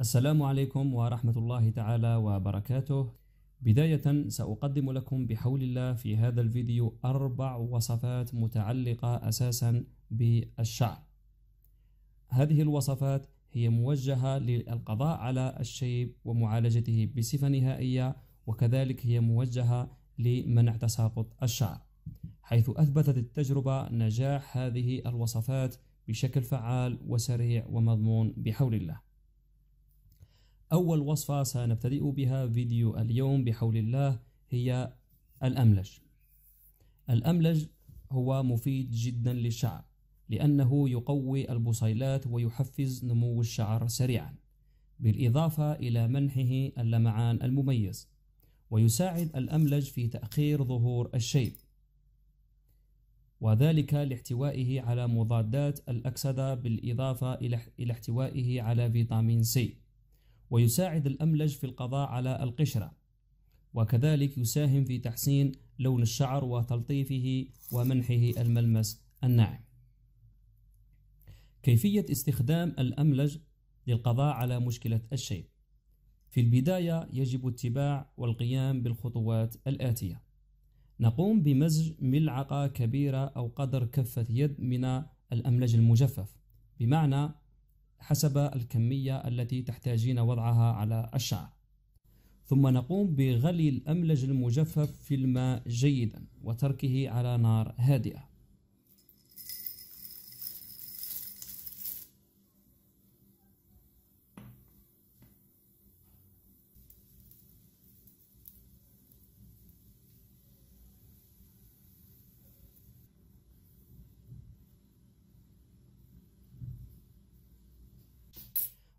السلام عليكم ورحمة الله تعالى وبركاته بداية سأقدم لكم بحول الله في هذا الفيديو أربع وصفات متعلقة أساسا بالشعر هذه الوصفات هي موجهة للقضاء على الشيب ومعالجته بصفة نهائية وكذلك هي موجهة لمنع تساقط الشعر حيث أثبتت التجربة نجاح هذه الوصفات بشكل فعال وسريع ومضمون بحول الله أول وصفة سنبتدئ بها فيديو اليوم بحول الله هي الأملج الأملج هو مفيد جدا للشعر لأنه يقوي البصيلات ويحفز نمو الشعر سريعا بالإضافة إلى منحه اللمعان المميز ويساعد الأملج في تأخير ظهور الشيب وذلك لاحتوائه على مضادات الأكسدة بالإضافة إلى احتوائه على فيتامين سي ويساعد الأملج في القضاء على القشرة وكذلك يساهم في تحسين لون الشعر وتلطيفه ومنحه الملمس الناعم كيفية استخدام الأملج للقضاء على مشكلة الشيب في البداية يجب اتباع والقيام بالخطوات الآتية نقوم بمزج ملعقة كبيرة أو قدر كفة يد من الأملج المجفف بمعنى حسب الكمية التي تحتاجين وضعها على الشعر ثم نقوم بغلي الأملج المجفف في الماء جيدا وتركه على نار هادئة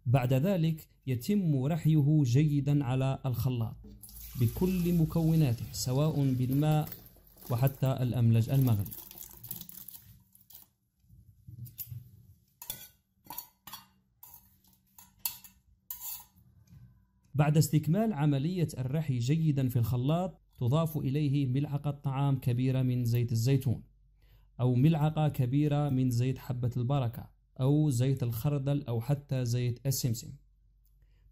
بعد ذلك يتم رحيه جيدا على الخلاط بكل مكوناته سواء بالماء وحتى الأملج المغلي بعد استكمال عملية الرحي جيدا في الخلاط تضاف إليه ملعقة طعام كبيرة من زيت الزيتون أو ملعقة كبيرة من زيت حبة البركة أو زيت الخردل أو حتى زيت السمسم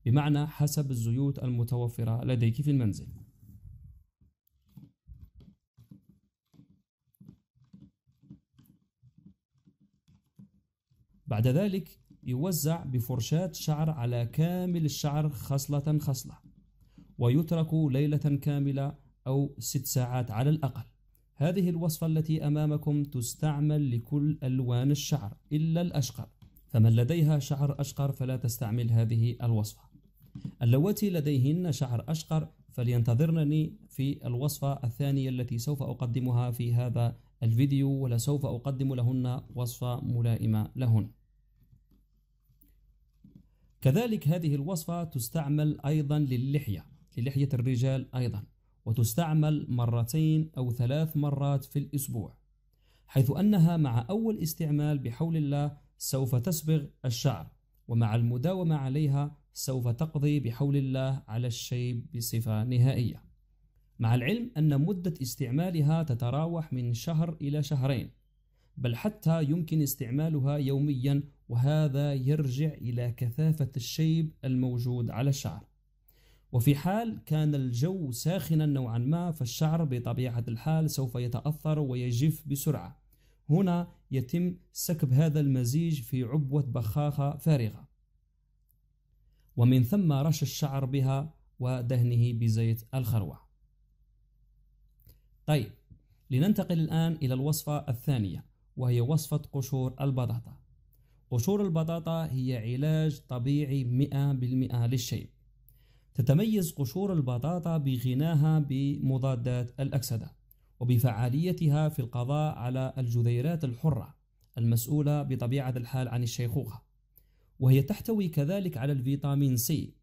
بمعنى حسب الزيوت المتوفرة لديك في المنزل بعد ذلك يوزع بفرشاة شعر على كامل الشعر خصلة خصلة ويترك ليلة كاملة أو ست ساعات على الأقل هذه الوصفة التي أمامكم تستعمل لكل ألوان الشعر إلا الأشقر فمن لديها شعر أشقر فلا تستعمل هذه الوصفة اللواتي لديهن شعر أشقر فلينتظرنني في الوصفة الثانية التي سوف أقدمها في هذا الفيديو ولسوف أقدم لهن وصفة ملائمة لهن كذلك هذه الوصفة تستعمل أيضا للحية للحية الرجال أيضا وتستعمل مرتين أو ثلاث مرات في الأسبوع حيث أنها مع أول استعمال بحول الله سوف تسبغ الشعر ومع المداومة عليها سوف تقضي بحول الله على الشيب بصفة نهائية مع العلم أن مدة استعمالها تتراوح من شهر إلى شهرين بل حتى يمكن استعمالها يوميا وهذا يرجع إلى كثافة الشيب الموجود على الشعر وفي حال كان الجو ساخنا نوعا ما فالشعر بطبيعة الحال سوف يتأثر ويجف بسرعة هنا يتم سكب هذا المزيج في عبوة بخاخة فارغة ومن ثم رش الشعر بها ودهنه بزيت الخروع طيب لننتقل الآن إلى الوصفة الثانية وهي وصفة قشور البطاطا قشور البطاطا هي علاج طبيعي 100% للشيب تتميز قشور البطاطا بغناها بمضادات الأكسدة وبفعاليتها في القضاء على الجذيرات الحرة المسؤولة بطبيعة الحال عن الشيخوخة وهي تحتوي كذلك على الفيتامين سي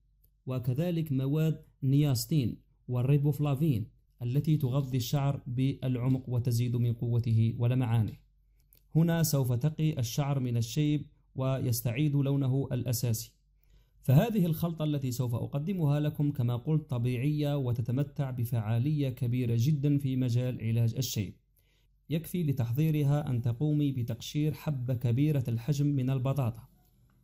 وكذلك مواد نياستين والريبوفلافين التي تغذي الشعر بالعمق وتزيد من قوته ولمعانه هنا سوف تقي الشعر من الشيب ويستعيد لونه الأساسي فهذه الخلطة التي سوف أقدمها لكم كما قلت طبيعية وتتمتع بفعالية كبيرة جدا في مجال علاج الشيب يكفي لتحضيرها أن تقومي بتقشير حبة كبيرة الحجم من البطاطا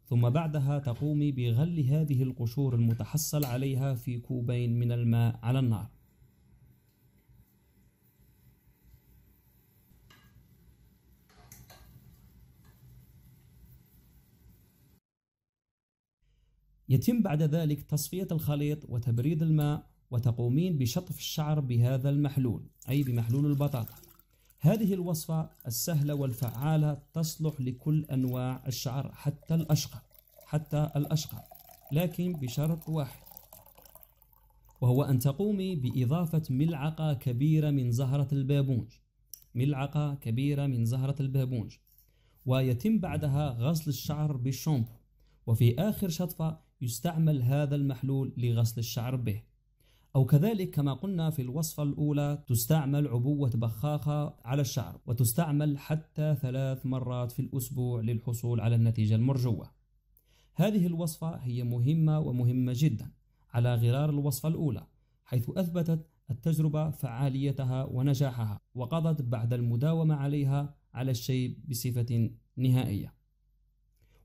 ثم بعدها تقومي بغل هذه القشور المتحصل عليها في كوبين من الماء على النار يتم بعد ذلك تصفية الخليط وتبريد الماء وتقومين بشطف الشعر بهذا المحلول أي بمحلول البطاطا هذه الوصفة السهلة والفعالة تصلح لكل أنواع الشعر حتى الأشقر حتى الأشقر لكن بشرط واحد وهو أن تقومي بإضافة ملعقة كبيرة من زهرة البابونج ملعقة كبيرة من زهرة البابونج ويتم بعدها غسل الشعر بالشامبو وفي آخر شطفة يستعمل هذا المحلول لغسل الشعر به أو كذلك كما قلنا في الوصفة الأولى تستعمل عبوة بخاخة على الشعر وتستعمل حتى ثلاث مرات في الأسبوع للحصول على النتيجة المرجوة هذه الوصفة هي مهمة ومهمة جدا على غرار الوصفة الأولى حيث أثبتت التجربة فعاليتها ونجاحها وقضت بعد المداومة عليها على الشيء بصفة نهائية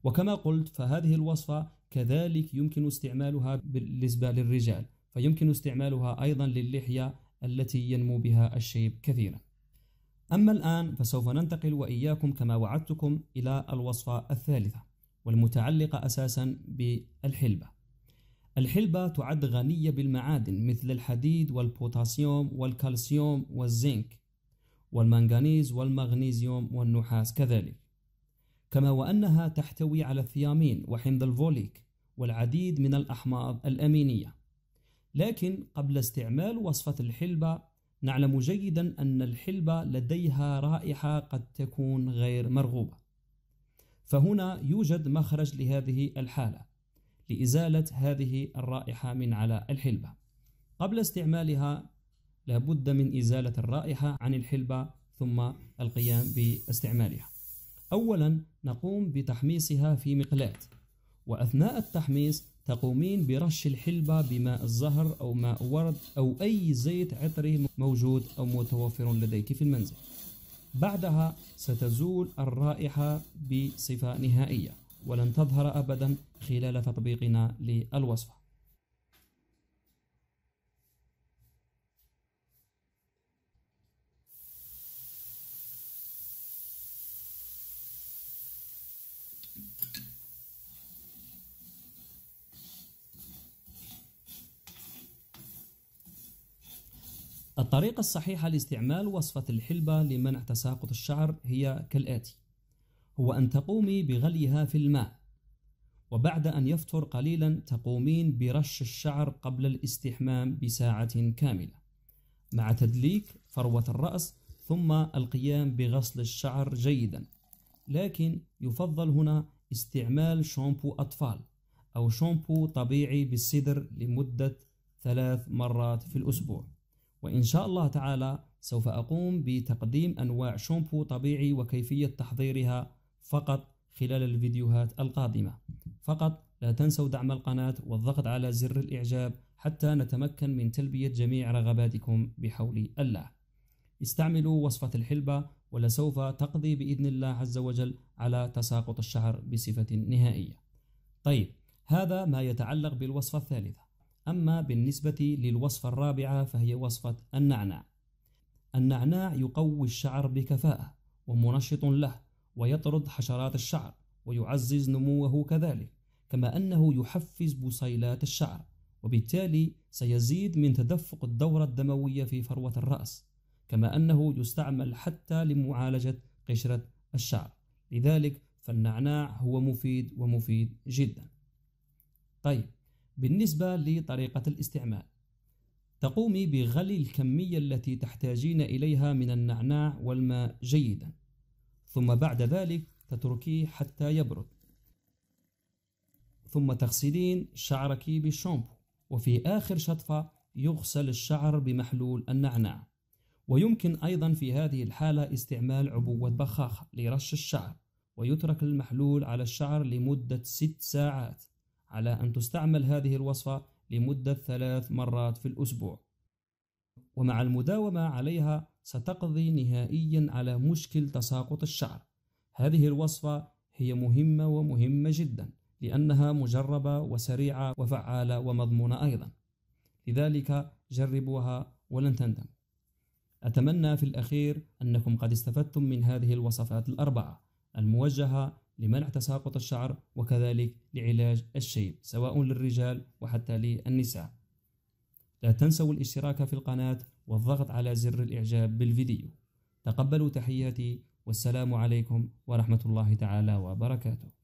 وكما قلت فهذه الوصفة كذلك يمكن استعمالها بالنسبة للرجال فيمكن استعمالها أيضا للحية التي ينمو بها الشيب كثيرا أما الآن فسوف ننتقل وإياكم كما وعدتكم إلى الوصفة الثالثة والمتعلقة أساسا بالحلبة الحلبة تعد غنية بالمعادن مثل الحديد والبوتاسيوم والكالسيوم والزنك والمنغنيز والمغنيزيوم والنحاس كذلك كما وأنها تحتوي على الثيامين وحمض الفوليك والعديد من الأحماض الأمينية لكن قبل استعمال وصفة الحلبة نعلم جيدا أن الحلبة لديها رائحة قد تكون غير مرغوبة فهنا يوجد مخرج لهذه الحالة لإزالة هذه الرائحة من على الحلبة قبل استعمالها لابد من إزالة الرائحة عن الحلبة ثم القيام باستعمالها أولا نقوم بتحميصها في مقلاة وأثناء التحميص تقومين برش الحلبة بماء الزهر أو ماء ورد أو أي زيت عطري موجود أو متوفر لديك في المنزل بعدها ستزول الرائحة بصفة نهائية ولن تظهر أبدا خلال تطبيقنا للوصفة الطريقة الصحيحة لاستعمال وصفة الحلبة لمنع تساقط الشعر هي كالآتي: هو أن تقومي بغليها في الماء، وبعد أن يفطر قليلا تقومين برش الشعر قبل الاستحمام بساعة كاملة، مع تدليك فروة الرأس ثم القيام بغسل الشعر جيدا، لكن يفضل هنا استعمال شامبو أطفال أو شامبو طبيعي بالسدر لمدة ثلاث مرات في الأسبوع. وإن شاء الله تعالى سوف أقوم بتقديم أنواع شامبو طبيعي وكيفية تحضيرها فقط خلال الفيديوهات القادمة فقط لا تنسوا دعم القناة والضغط على زر الإعجاب حتى نتمكن من تلبية جميع رغباتكم بحول الله استعملوا وصفة الحلبة ولسوف تقضي بإذن الله عز وجل على تساقط الشعر بصفة نهائية طيب هذا ما يتعلق بالوصفة الثالثة أما بالنسبة للوصفة الرابعة فهي وصفة النعناع النعناع يقوي الشعر بكفاءة ومنشط له ويطرد حشرات الشعر ويعزز نموه كذلك كما أنه يحفز بصيلات الشعر وبالتالي سيزيد من تدفق الدورة الدموية في فروة الرأس كما أنه يستعمل حتى لمعالجة قشرة الشعر لذلك فالنعناع هو مفيد ومفيد جدا طيب بالنسبة لطريقة الاستعمال تقومي بغلي الكمية التي تحتاجين إليها من النعناع والماء جيدا ثم بعد ذلك تتركيه حتى يبرد ثم تغسلين شعرك بالشامبو وفي آخر شطفة يغسل الشعر بمحلول النعناع ويمكن أيضا في هذه الحالة استعمال عبوة بخاخة لرش الشعر ويترك المحلول على الشعر لمدة 6 ساعات على أن تستعمل هذه الوصفة لمدة ثلاث مرات في الأسبوع ومع المداومة عليها ستقضي نهائيا على مشكل تساقط الشعر هذه الوصفة هي مهمة ومهمة جدا لأنها مجربة وسريعة وفعالة ومضمونة أيضا لذلك جربوها ولن تندم أتمنى في الأخير أنكم قد استفدتم من هذه الوصفات الأربعة الموجهة لمنع تساقط الشعر وكذلك لعلاج الشيب سواء للرجال وحتى للنساء لا تنسوا الاشتراك في القناة والضغط على زر الإعجاب بالفيديو تقبلوا تحياتي والسلام عليكم ورحمة الله تعالى وبركاته